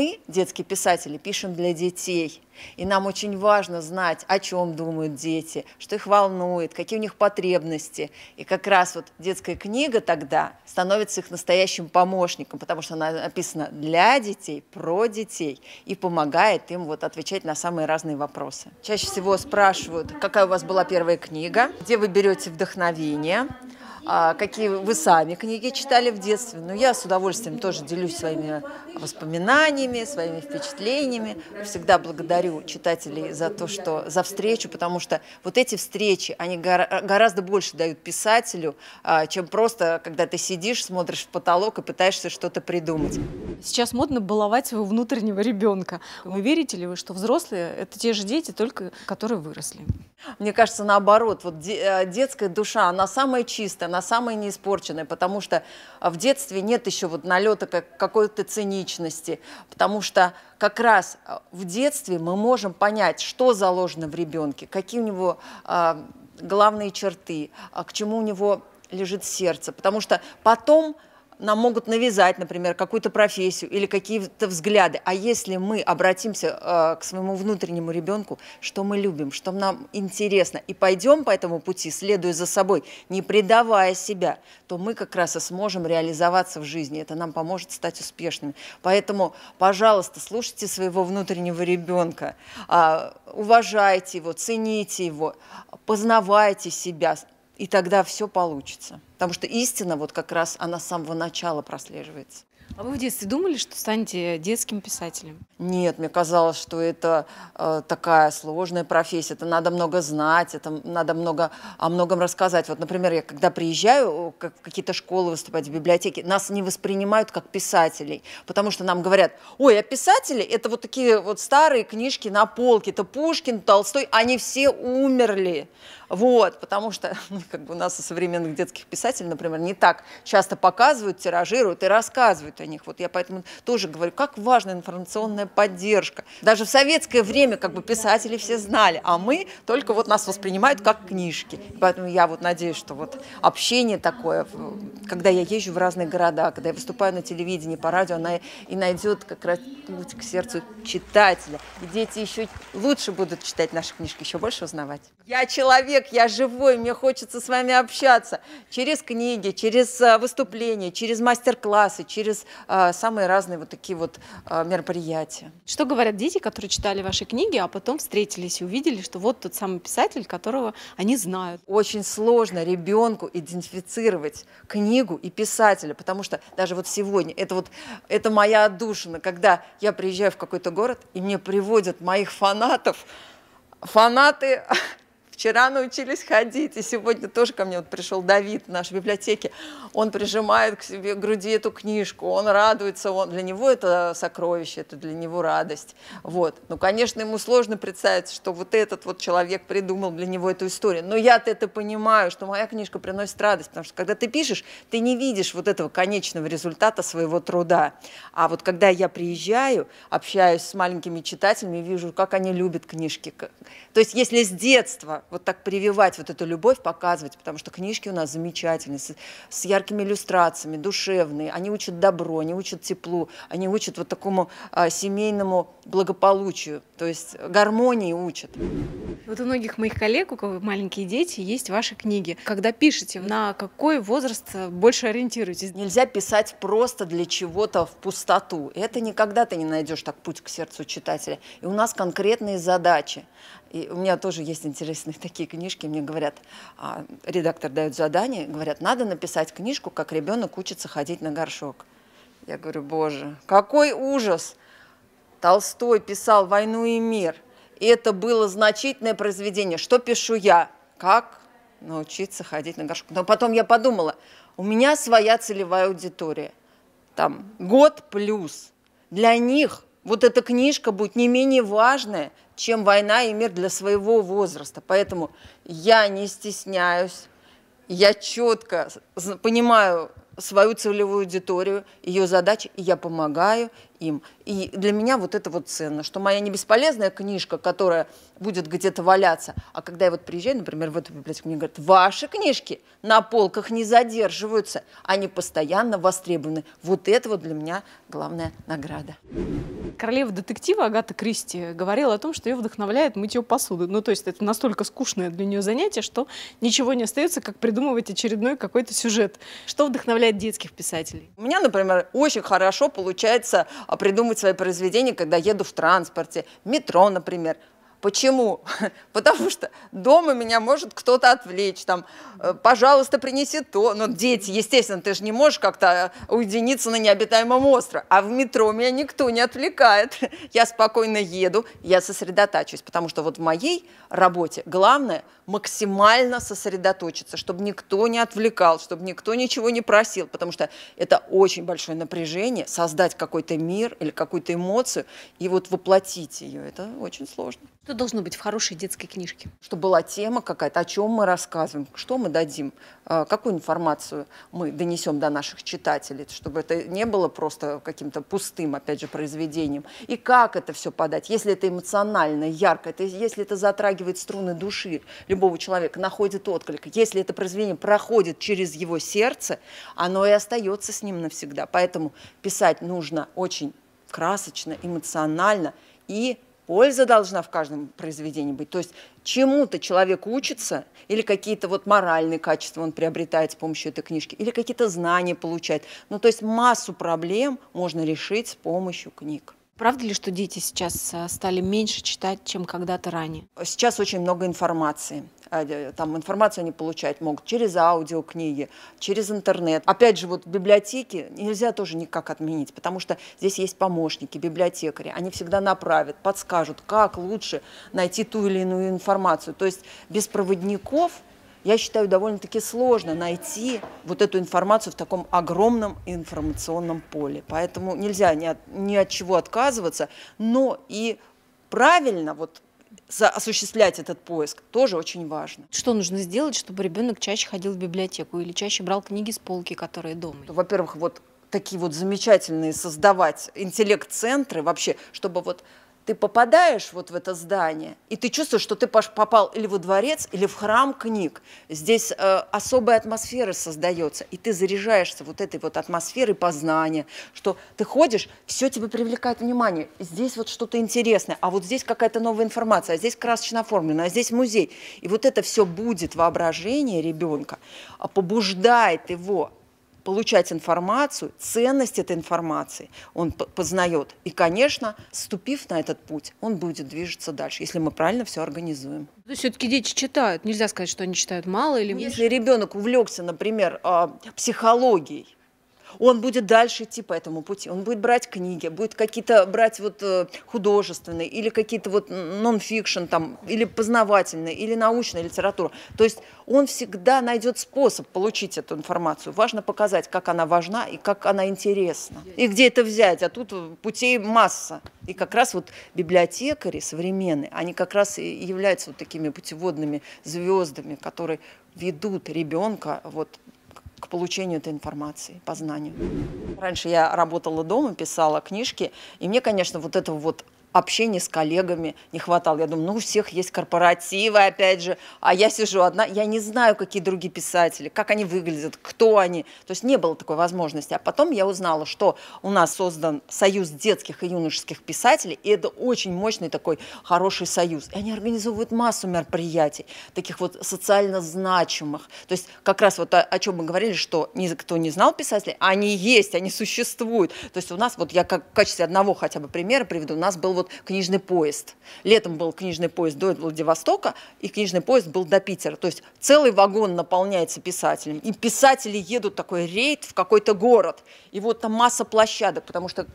мы, детские писатели, пишем для детей. И нам очень важно знать, о чем думают дети, что их волнует, какие у них потребности. И как раз вот детская книга тогда становится их настоящим помощником, потому что она написана для детей, про детей и помогает им вот отвечать на самые разные вопросы. Чаще всего спрашивают, какая у вас была первая книга, где вы берете вдохновение, а какие вы сами книги читали в детстве. Но ну, я с удовольствием тоже делюсь своими воспоминаниями, своими впечатлениями. Всегда благодарю читателей за то, что за встречу, потому что вот эти встречи, они гораздо больше дают писателю, а, чем просто, когда ты сидишь, смотришь в потолок и пытаешься что-то придумать. Сейчас модно баловать своего внутреннего ребенка. Вы верите ли вы, что взрослые – это те же дети, только которые выросли? Мне кажется, наоборот. Вот э, детская душа, она самая чистая, она самая неиспорченная, потому что в детстве нет еще вот налета как, какой-то циничности, потому что как раз а, в детстве мы можем понять, что заложено в ребенке, какие у него а, главные черты, а, к чему у него лежит сердце, потому что потом нам могут навязать, например, какую-то профессию или какие-то взгляды. А если мы обратимся э, к своему внутреннему ребенку, что мы любим, что нам интересно, и пойдем по этому пути, следуя за собой, не предавая себя, то мы как раз и сможем реализоваться в жизни. Это нам поможет стать успешными. Поэтому, пожалуйста, слушайте своего внутреннего ребенка, э, уважайте его, цените его, познавайте себя, и тогда все получится. Потому что истина вот как раз, она с самого начала прослеживается. А вы в детстве думали, что станете детским писателем? Нет, мне казалось, что это э, такая сложная профессия, это надо много знать, это надо много о многом рассказать. Вот, например, я когда приезжаю как, в какие-то школы выступать, в библиотеки, нас не воспринимают как писателей, потому что нам говорят, ой, а писатели это вот такие вот старые книжки на полке, это Пушкин, Толстой, они все умерли. Вот, потому что ну, как бы у нас у современных детских писателей, например, не так часто показывают, тиражируют и рассказывают о них. Вот я поэтому тоже говорю, как важна информационная поддержка. Даже в советское время как бы писатели все знали, а мы только вот нас воспринимают как книжки. Поэтому я вот надеюсь, что вот общение такое, когда я езжу в разные города, когда я выступаю на телевидении, по радио, она и найдет как раз путь к сердцу читателя. И дети еще лучше будут читать наши книжки, еще больше узнавать. Я человек человек, я живой, мне хочется с вами общаться. Через книги, через э, выступления, через мастер-классы, через э, самые разные вот такие вот э, мероприятия. Что говорят дети, которые читали ваши книги, а потом встретились и увидели, что вот тот самый писатель, которого они знают? Очень сложно ребенку идентифицировать книгу и писателя, потому что даже вот сегодня, это вот, это моя отдушина, когда я приезжаю в какой-то город, и мне приводят моих фанатов, фанаты Вчера научились ходить, и сегодня тоже ко мне вот пришел Давид в нашей библиотеке. Он прижимает к себе груди эту книжку, он радуется, он, для него это сокровище, это для него радость. Вот. Ну, конечно, ему сложно представить, что вот этот вот человек придумал для него эту историю. Но я-то это понимаю, что моя книжка приносит радость, потому что когда ты пишешь, ты не видишь вот этого конечного результата своего труда. А вот когда я приезжаю, общаюсь с маленькими читателями, вижу, как они любят книжки. То есть если с детства вот так прививать вот эту любовь, показывать, потому что книжки у нас замечательные, с, с яркими иллюстрациями, душевные, они учат добро, они учат теплу, они учат вот такому а, семейному благополучию, то есть гармонии учат. Вот у многих моих коллег, у кого маленькие дети, есть ваши книги. Когда пишете, на какой возраст э, больше ориентируетесь? Нельзя писать просто для чего-то в пустоту. Это никогда ты не найдешь так путь к сердцу читателя. И у нас конкретные задачи. И у меня тоже есть интересные такие книжки. Мне говорят, а, редактор дает задание, говорят, надо написать книжку, как ребенок учится ходить на горшок. Я говорю, боже, какой ужас! Толстой писал «Войну и мир», и это было значительное произведение. Что пишу я? Как научиться ходить на горшок? Но потом я подумала, у меня своя целевая аудитория. Там год плюс. Для них вот эта книжка будет не менее важная, чем «Война и мир» для своего возраста. Поэтому я не стесняюсь, я четко понимаю свою целевую аудиторию, ее задачи, и я помогаю, им. И для меня вот это вот ценно, что моя не бесполезная книжка, которая будет где-то валяться, а когда я вот приезжаю, например, в эту библиотеку, мне говорят, ваши книжки на полках не задерживаются, они постоянно востребованы. Вот это вот для меня главная награда. Королева детектива Агата Кристи говорила о том, что ее вдохновляет мытье посуды. Ну, то есть это настолько скучное для нее занятие, что ничего не остается, как придумывать очередной какой-то сюжет. Что вдохновляет детских писателей? У меня, например, очень хорошо получается придумать свои произведения, когда еду в транспорте, метро, например. Почему? Потому что дома меня может кто-то отвлечь, там, э, пожалуйста, принеси то. Но дети, естественно, ты же не можешь как-то уединиться на необитаемом острове. А в метро меня никто не отвлекает. Я спокойно еду, я сосредотачиваюсь, потому что вот в моей работе главное максимально сосредоточиться, чтобы никто не отвлекал, чтобы никто ничего не просил, потому что это очень большое напряжение создать какой-то мир или какую-то эмоцию и вот воплотить ее. Это очень сложно. Что должно быть в хорошей детской книжке? Чтобы была тема какая-то, о чем мы рассказываем, что мы дадим, а, какую информацию мы донесем до наших читателей, чтобы это не было просто каким-то пустым, опять же, произведением. И как это все подать, если это эмоционально, ярко, это, если это затрагивает струны души любого человека, находит отклик, если это произведение проходит через его сердце, оно и остается с ним навсегда. Поэтому писать нужно очень красочно, эмоционально и польза должна в каждом произведении быть. То есть чему-то человек учится, или какие-то вот моральные качества он приобретает с помощью этой книжки, или какие-то знания получает. Ну, то есть массу проблем можно решить с помощью книг. Правда ли, что дети сейчас э, стали меньше читать, чем когда-то ранее? Сейчас очень много информации. А, э, там информацию они получать могут через аудиокниги, через интернет. Опять же, вот библиотеки нельзя тоже никак отменить, потому что здесь есть помощники, библиотекари, они всегда направят, подскажут, как лучше найти ту или иную информацию. То есть без проводников я считаю, довольно-таки сложно найти вот эту информацию в таком огромном информационном поле. Поэтому нельзя ни от, ни от чего отказываться, но и правильно вот осуществлять этот поиск тоже очень важно. Что нужно сделать, чтобы ребенок чаще ходил в библиотеку или чаще брал книги с полки, которые дома? Ну, во-первых, вот такие вот замечательные создавать интеллект-центры вообще, чтобы вот ты попадаешь вот в это здание, и ты чувствуешь, что ты попал или во дворец, или в храм книг. Здесь э, особая атмосфера создается, и ты заряжаешься вот этой вот атмосферой познания, что ты ходишь, все тебе привлекает внимание, здесь вот что-то интересное, а вот здесь какая-то новая информация, а здесь красочно оформлено, а здесь музей. И вот это все будет воображение ребенка, а побуждает его получать информацию, ценность этой информации он познает. И, конечно, ступив на этот путь, он будет движется дальше, если мы правильно все организуем. То все-таки дети читают. Нельзя сказать, что они читают мало или ну, меньше. Если ребенок увлекся, например, а, психологией, он будет дальше идти по этому пути. Он будет брать книги, будет какие-то брать вот э, художественные или какие-то вот нон-фикшн там, или познавательные, или научная литература. То есть он всегда найдет способ получить эту информацию. Важно показать, как она важна и как она интересна. И где это взять, а тут э, путей масса. И как раз вот библиотекари современные, они как раз и являются вот такими путеводными звездами, которые ведут ребенка вот получению этой информации, познанию. Раньше я работала дома, писала книжки, и мне, конечно, вот этого вот общения с коллегами не хватало. Я думаю, ну у всех есть корпоративы, опять же, а я сижу одна, я не знаю, какие другие писатели, как они выглядят, кто они. То есть не было такой возможности. А потом я узнала, что у нас создан союз детских и юношеских писателей, и это очень мощный такой хороший союз. И они организовывают массу мероприятий, таких вот социально значимых. То есть как раз вот о, о чем мы говорили, что никто не знал писателей, они есть, они существуют. То есть у нас, вот я как в качестве одного хотя бы примера приведу, у нас был вот книжный поезд. Летом был книжный поезд до Владивостока, и книжный поезд был до Питера. То есть целый вагон наполняется писателями. И писатели едут такой рейд в какой-то город. И вот там масса площадок, потому что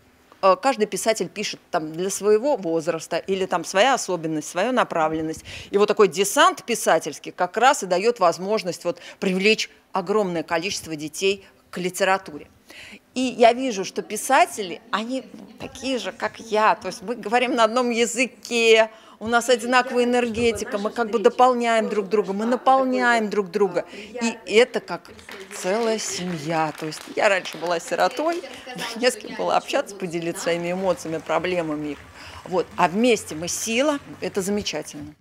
э, каждый писатель пишет там для своего возраста или там своя особенность, свою направленность. И вот такой десант писательский как раз и дает возможность вот привлечь огромное количество детей к литературе. И я вижу, что писатели, они такие же, как я. То есть мы говорим на одном языке, у нас одинаковая энергетика, мы как бы дополняем друг друга, мы наполняем друг друга. И это как целая семья. То есть я раньше была сиротой, не с кем было общаться, поделиться своими эмоциями, проблемами. Вот. А вместе мы сила, это замечательно.